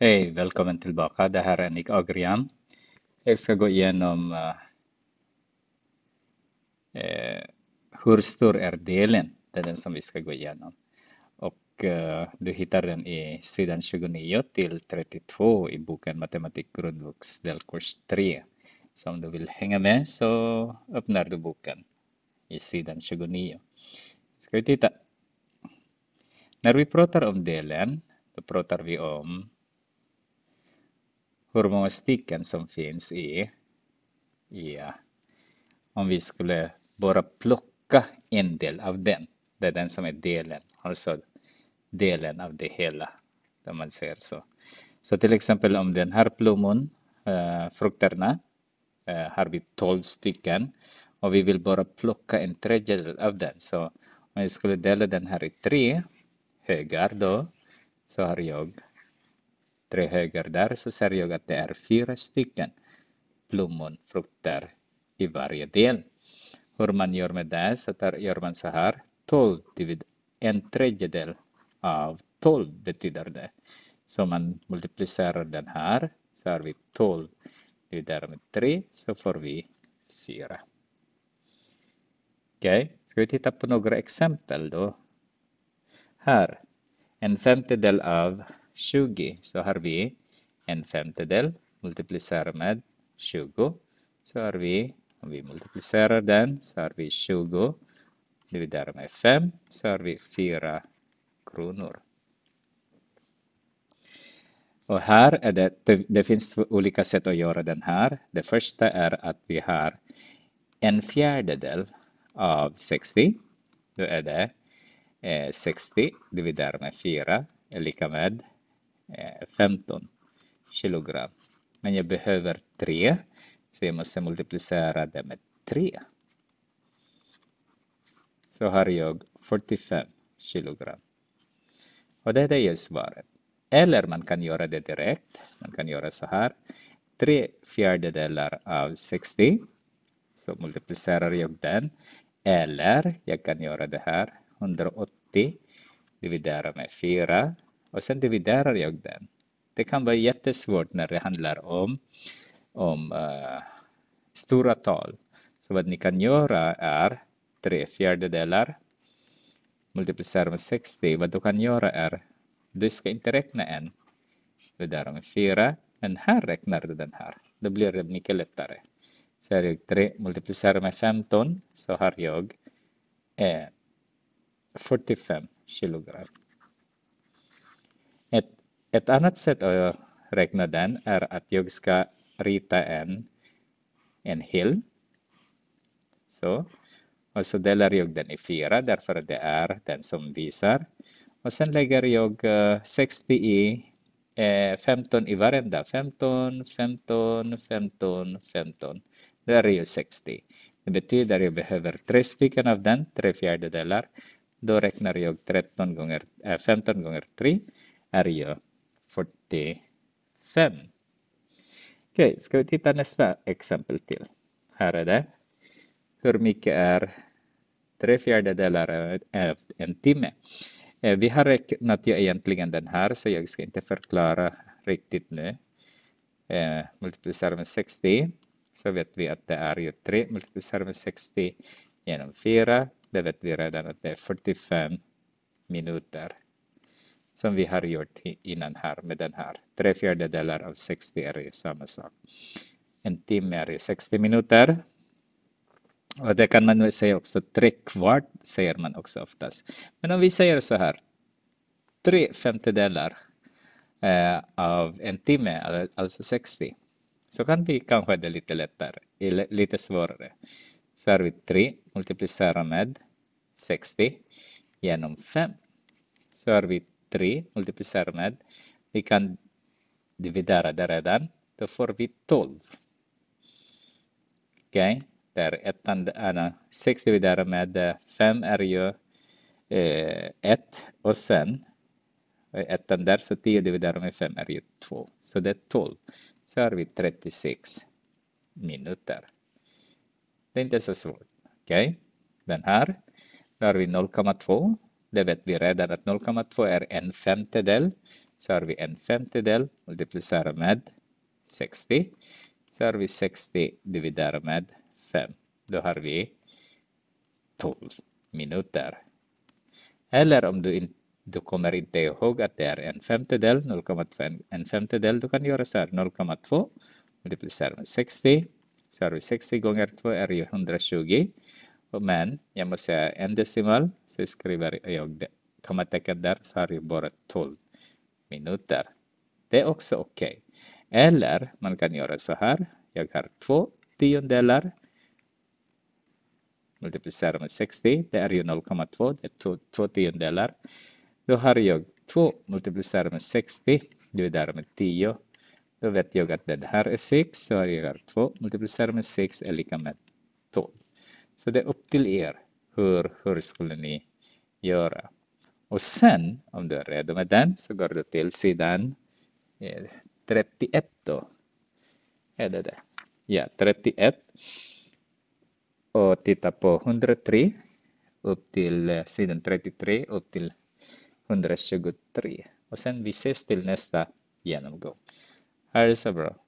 Hej, välkommen tillbaka. Det här är Nick Agrian Jag ska gå igenom eh, eh, hur stor är delen? Det är den som vi ska gå igenom. Och eh, du hittar den i sidan 29 till 32 i boken Matematik grundvux delkurs 3. Så om du vill hänga med så öppnar du boken i sidan 29. Ska vi titta. När vi pratar om delen, då pratar vi om hur många stycken som finns i, i om vi skulle bara plocka en del av den. Det är den som är delen, alltså delen av det hela, om man säger så. Så till exempel om den här plommon, eh, frukterna, eh, har vi 12 stycken och vi vill bara plocka en tredjedel av den. Så om jag skulle dela den här i tre högar då, så har jag tre höger där så ser jag att det är fyra stycken plommonfrukter i varje del. Hur man gör med det så tar, gör man så här. 12 divid en tredjedel av 12 betyder det. Så man multiplicerar den här så har vi 12 dividerat med 3 så får vi 4. Okej, okay. ska vi titta på några exempel då? Här, en femtedel av 20. Så har vi en femtedel multiplicerar med 20. Så har vi, om vi multiplicerar den, så har vi 20 dividerat med 5, så har vi 4 kronor. Och här är det, det finns två olika sätt att göra den här. Det första är att vi har en fjärdedel av 60. Då är det eh, 60 dividerat med 4 är lika med 15 eh, kilogram. Men jag behöver 3, så jag måste multiplicera det med 3. Så har jag 45 kilogram. Och det är det svaret. Eller man kan göra det direkt. Man kan göra så här. 3 fjärdedelar av 60. Så multiplicerar jag den. Eller jag kan göra det här. 180 dividerar med 4 och sen dividerar jag den. Det kan vara jättesvårt när det handlar om, om uh, stora tal. Så vad ni kan göra är tre fjärdedelar multiplicerar med 60. Vad du kan göra är, du ska inte räkna en. Det där med fyra, men här räknar du den här. Då blir det mycket lättare. Så är jag 3 multiplicerar med 15 så har jag eh, 45 kilogram. Ett annat sätt att räkna den är att jag ska rita en, en hill. Så. Och så delar jag den i fyra därför att det är den som visar. Och sen lägger jag 60 eh, i eh, 15 i varenda. 15, 15, 15, 15. Där är ju 60. Det betyder att jag behöver tre stycken av den, tre fjärdedelar. Då räknar jag 13 gånger, äh, eh, 15 gånger 3 är ju 45. Okej, ska vi titta nästa exempel till. Här är det. Hur mycket är tre fjärdedelar av en timme? Eh, vi har räknat ju egentligen den här, så jag ska inte förklara riktigt nu. Eh, multiplicerar med 60 så vet vi att det är ju 3 multiplicerar med 60 genom 4. Det vet vi redan att det är 45 minuter som vi har gjort innan här med den här. Tre fjärdedelar av 60 är samma sak. En timme är 60 minuter. Och det kan man säga också, tre kvart säger man också oftast. Men om vi säger så här, tre femtedelar eh, av en timme, alltså 60, alltså så kan vi kanske det lite lättare, lite svårare. Så har vi 3 multiplicerar med 60 genom 5. Så har vi 3 med. Vi kan dividera det redan. Då får vi 12. Okej, okay. där ettan, äh, eh, 6 dividerar med 5 eh, är ju 1 eh, och sen eh, ettan där så 10 dividerar med 5 är ju 2. Så det är 12. Så har vi 36 minuter. Det är inte så svårt. Okej, okay. den här. Då har vi 0,2 det vet vi redan att 0,2 är en femtedel. Så har vi en femtedel multiplicerar med 60. Så har vi 60 dividerat med 5. Då har vi 12 minuter. Eller om du, in, du kommer inte ihåg att det är en femtedel, 0,2 en femtedel, du kan göra så här 0,2 multiplicerar med 60. Så har vi 60 gånger 2 är ju 120 men jag måste säga en decimal, så skriver jag kommatecken där så har jag bara 12 minuter. Det är också okej. Okay. Eller man kan göra så här. Jag har två tiondelar. Multiplicerar med 60, det är ju 0,2, det är två, tiondelar. Då har jag 2 multiplicerar med 60, det är med 10. Då vet jag att den här är 6, så jag har 2 multiplicerar med 6 är lika med 12. Så det är upp till er. Hur, hur skulle ni göra? Och sen, om du är redo med den, så går du till sidan 31 eh, då. Är det det? Ja, 31. Och titta på 103 upp till eh, sidan 33 upp till 123. Och sen vi ses till nästa genomgång. Ha det så bra.